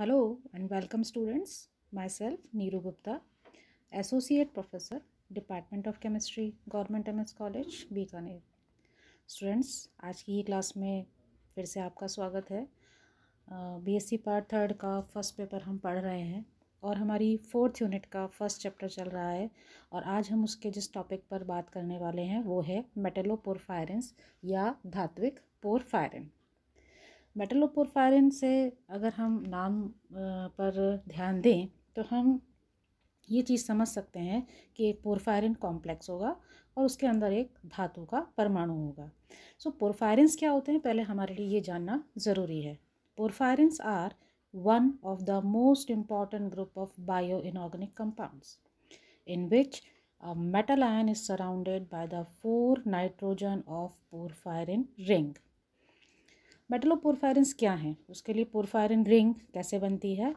Hello and welcome students myself Neeru Gupta associate professor department of chemistry government M S college Bikaner students आज की ही class में फिर से आपका स्वागत है B S C part third का फर्स्ट पेपर हम पढ़ रहे हैं और हमारी फोर्थ यूनिट का फर्स्ट चैप्टर चल रहा है और आज हम उसके जिस टॉपिक पर बात करने वाले हैं वो है मेटेलो पोरफायरेंस या धात्विक पोरफायरन मेटलोपोरफायरिन से अगर हम नाम पर ध्यान दें तो हम ये चीज़ समझ सकते हैं कि एक पोरफायरिन कॉम्प्लेक्स होगा और उसके अंदर एक धातु का परमाणु होगा सो so, पोरफायरिन्स क्या होते हैं पहले हमारे लिए ये जानना ज़रूरी है porphyrins are one of the most important group of bio inorganic compounds in which metal ion is surrounded by the four nitrogen of porphyrin ring metalloporphyrins क्या हैं उसके लिए पोरफायरन रिंग कैसे बनती है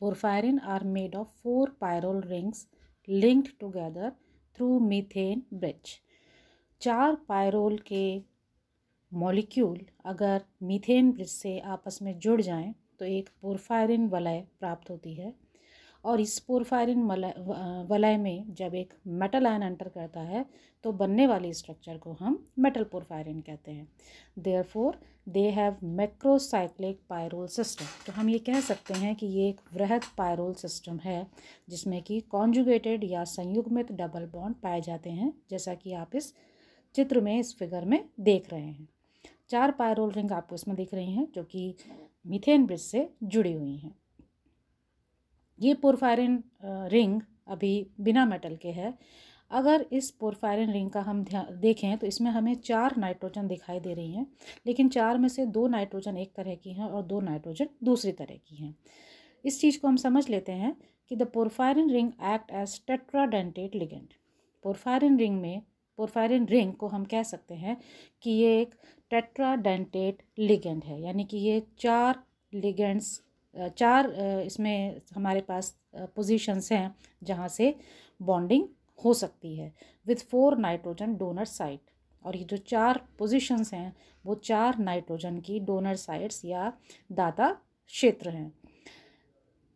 porphyrin are made of four pyrrole rings linked together through methane bridge चार pyrrole के molecule अगर मीथेन ब्रिज से आपस में जुड़ जाएं तो एक पोरफायरन वलय प्राप्त होती है और इस पोरफायरिन वलय में जब एक मेटल आयन एंटर करता है तो बनने वाले स्ट्रक्चर को हम मेटल पोरफायरिन कहते हैं there four they have macrocyclic pyrrole system तो हम ये कह सकते हैं कि ये एक वृहद पायरोल सिस्टम है जिसमें कि कॉन्जुगेटेड या संयुग्मित डबल बॉन्ड पाए जाते हैं जैसा कि आप इस चित्र में इस फिगर में देख रहे हैं चार पायरोल रिंग आपको इसमें दिख रही हैं जो कि मिथेन ब्रिज से जुड़ी हुई हैं ये पोरफायरिन रिंग अभी बिना मेटल के है अगर इस पोरफायरिन रिंग का हम ध्यान देखें तो इसमें हमें चार नाइट्रोजन दिखाई दे रही हैं लेकिन चार में से दो नाइट्रोजन एक तरह की हैं और दो नाइट्रोजन दूसरी तरह की हैं इस चीज़ को हम समझ लेते हैं कि the porphyrin ring act as tetradentate ligand porphyrin ring में पोरफायरिन रिंग को हम कह सकते हैं कि ये एक टेट्राडेंटेट लिगेंड है यानी कि ये चार लिगेंड्स चार इसमें हमारे पास पोजीशंस हैं जहाँ से बॉन्डिंग हो सकती है with four nitrogen donor site और ये जो चार पोजीशंस हैं वो चार नाइट्रोजन की डोनर साइट्स या दाता क्षेत्र हैं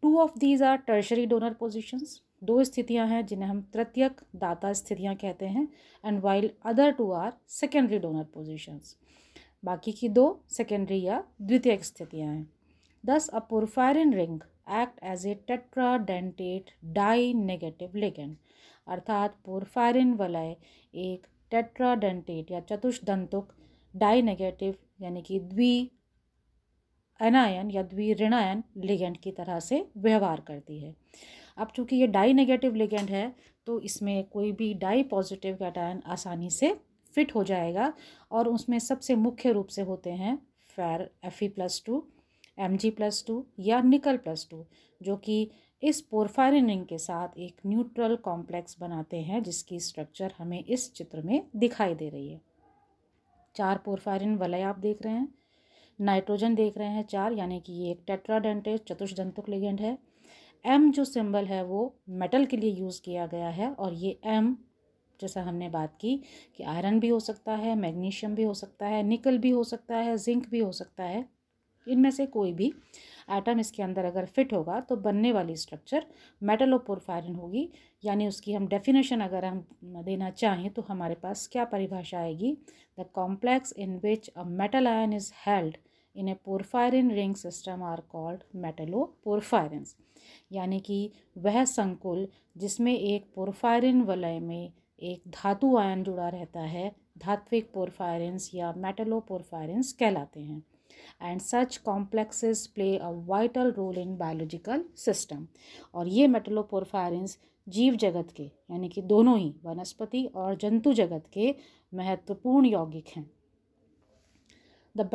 two of these are tertiary donor positions दो स्थितियां हैं जिन्हें हम तृतीयक दाता स्थितियां कहते हैं and while other two are secondary donor positions बाकी की दो सेकेंडरी या द्वितीयक स्थितियां हैं Thus, a porphyrin ring act as a tetradentate di ligand. अर्थात पोरफायरिन वलय एक टेट्राडेंटेट या चतुष्दंतुक डाई नेगेटिव यानी कि द्वि एनायन या द्वि ऋणायन लिगेंड की तरह से व्यवहार करती है अब चूंकि ये डाई नेगेटिव लिगेंड है तो इसमें कोई भी डाई पॉजिटिव कैटायन आसानी से फिट हो जाएगा और उसमें सबसे मुख्य रूप से होते हैं फेर F E plus two M G plus two या निकल प्लस टू जो कि इस रिंग के साथ एक न्यूट्रल कॉम्प्लेक्स बनाते हैं जिसकी स्ट्रक्चर हमें इस चित्र में दिखाई दे रही है चार पोरफायरिन वलय आप देख रहे हैं नाइट्रोजन देख रहे हैं चार यानी कि ये एक टेट्राडेंटेज चतुष्जंतुक लिगेंड है एम जो सिंबल है वो मेटल के लिए यूज़ किया गया है और ये एम जैसा हमने बात की कि आयरन भी हो सकता है मैग्नीशियम भी हो सकता है निकल भी हो सकता है जिंक भी हो सकता है इनमें से कोई भी आइटम इसके अंदर अगर फिट होगा तो बनने वाली स्ट्रक्चर मेटलोपोरफायरन होगी यानी उसकी हम डेफिनेशन अगर हम देना चाहें तो हमारे पास क्या परिभाषा आएगी the complex in which a metal ion is held in a porphyrin ring system are called porphyrins यानी कि वह संकुल जिसमें एक पोरफायरिन वलय में एक धातु आयन जुड़ा रहता है धात्विक पोरफायरेंस या मेटलोपोरफायरेंस कहलाते हैं and such complexes play a vital role in biological system और ये मेटलोपोरफायरेंस जीव जगत के यानी कि दोनों ही वनस्पति और जंतु जगत के महत्वपूर्ण यौगिक हैं the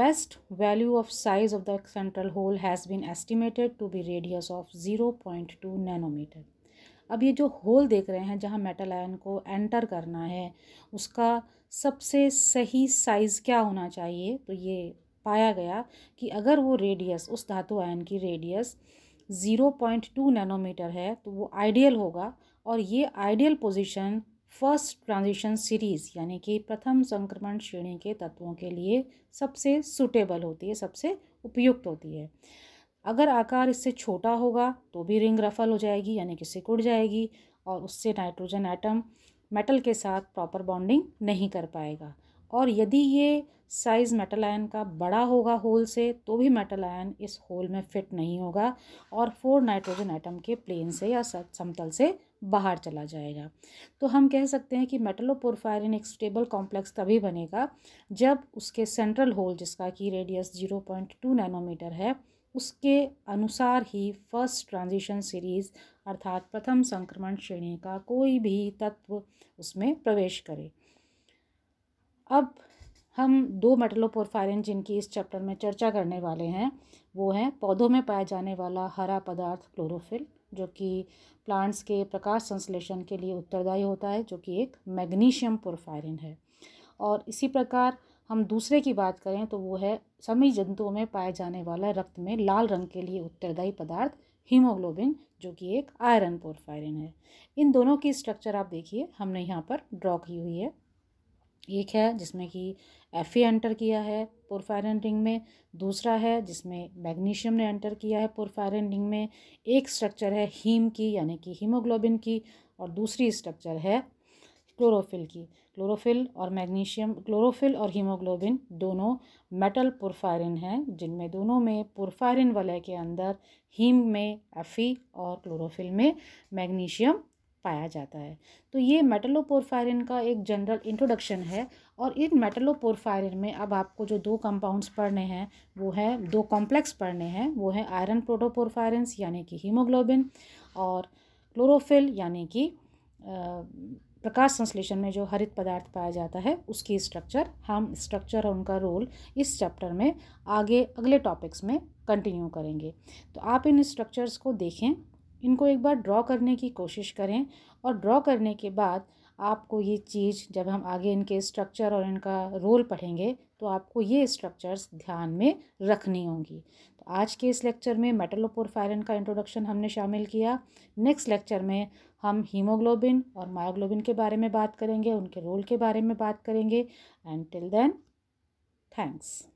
value of size of the central hole has been estimated to be radius of zero point two nanometre अब ये जो होल देख रहे हैं जहाँ मेटल आयन को एंटर करना है उसका सबसे सही साइज़ क्या होना चाहिए तो ये पाया गया कि अगर वो रेडियस उस धातु आयन की radius zero point two nanometre है तो वो आइडियल होगा और ये ideal position first transition series यानी कि प्रथम संक्रमण श्रेणी के तत्वों के लिए सबसे सुटेबल होती है सबसे उपयुक्त होती है अगर आकार इससे छोटा होगा तो भी रिंग रफल हो जाएगी यानी कि सिकुड़ जाएगी और उससे नाइट्रोजन एटम मेटल के साथ प्रॉपर बॉन्डिंग नहीं कर पाएगा और यदि ये साइज़ मेटल आयन का बड़ा होगा होल से तो भी मेटल आयन इस होल में फिट नहीं होगा और फोर नाइट्रोजन आइटम के प्लेन से या समतल से बाहर चला जाएगा तो हम कह सकते हैं कि मेटलोपोरफायरिन एक स्टेबल कॉम्प्लेक्स तभी बनेगा जब उसके सेंट्रल होल जिसका कि radius zero point two nanometre है उसके अनुसार ही फर्स्ट ट्रांजिशन सीरीज़ अर्थात प्रथम संक्रमण श्रेणी का कोई भी तत्व उसमें प्रवेश करे अब हम दो मेटलोपोरफायरन जिनकी इस चैप्टर में चर्चा करने वाले हैं वो हैं पौधों में पाया जाने वाला हरा पदार्थ क्लोरोफिल जो कि प्लांट्स के प्रकाश संश्लेषण के लिए उत्तरदायी होता है जो कि एक मैग्नीशियम पोरफायरिन है और इसी प्रकार हम दूसरे की बात करें तो वो है सभी जंतुओं में पाए जाने वाला रक्त में लाल रंग के लिए उत्तरदायी पदार्थ हीमोग्लोबिन जो कि एक आयरन पोरफायरिन है इन दोनों की स्ट्रक्चर आप देखिए हमने यहाँ पर ड्रॉ की हुई है एक है जिसमें कि एफ एंटर किया है पोरफायरन रिंग में दूसरा है जिसमें मैग्नीशियम ने एंटर किया है पुरफायरन रिंग में एक स्ट्रक्चर है हीम की यानी कि हीमोग्लोबिन की और दूसरी स्ट्रक्चर है क्लोरोफिल की क्लोरोफिल और मैग्नीशियम क्लोरोफिल और हीमोग्लोबिन दोनों मेटल पुरफायरिन हैं जिनमें दोनों में पुरफायरिन वलय के अंदर हीम में एफ़ी और क्लोरोफिल में मैग्नीशियम पाया जाता है तो ये मेटलोपोरफायरिन का एक जनरल इंट्रोडक्शन है और इन मेटलोपोरफायरिन में अब आपको जो दो कंपाउंड्स पढ़ने हैं वो है दो कॉम्प्लेक्स पढ़ने हैं वो है आयरन प्रोटोपोरफायरेंस यानी कि हीमोग्लोबिन और क्लोरोफिल यानी कि प्रकाश संश्लेषण में जो हरित पदार्थ पाया जाता है उसकी स्ट्रक्चर हम स्ट्रक्चर और उनका रोल इस चैप्टर में आगे अगले टॉपिक्स में कंटिन्यू करेंगे तो आप इन स्ट्रक्चर्स को देखें इनको एक बार ड्रॉ करने की कोशिश करें और ड्रॉ करने के बाद आपको ये चीज़ जब हम आगे इनके स्ट्रक्चर और इनका रोल पढ़ेंगे तो आपको ये स्ट्रक्चर्स ध्यान में रखनी होंगी तो आज के इस लेक्चर में मेटलोपोरफायरन का इंट्रोडक्शन हमने शामिल किया नेक्स्ट लेक्चर में हम हीमोग्लोबिन और मायोग्लोबिन के बारे में बात करेंगे उनके रोल के बारे में बात करेंगे एंड टिल देन थैंक्स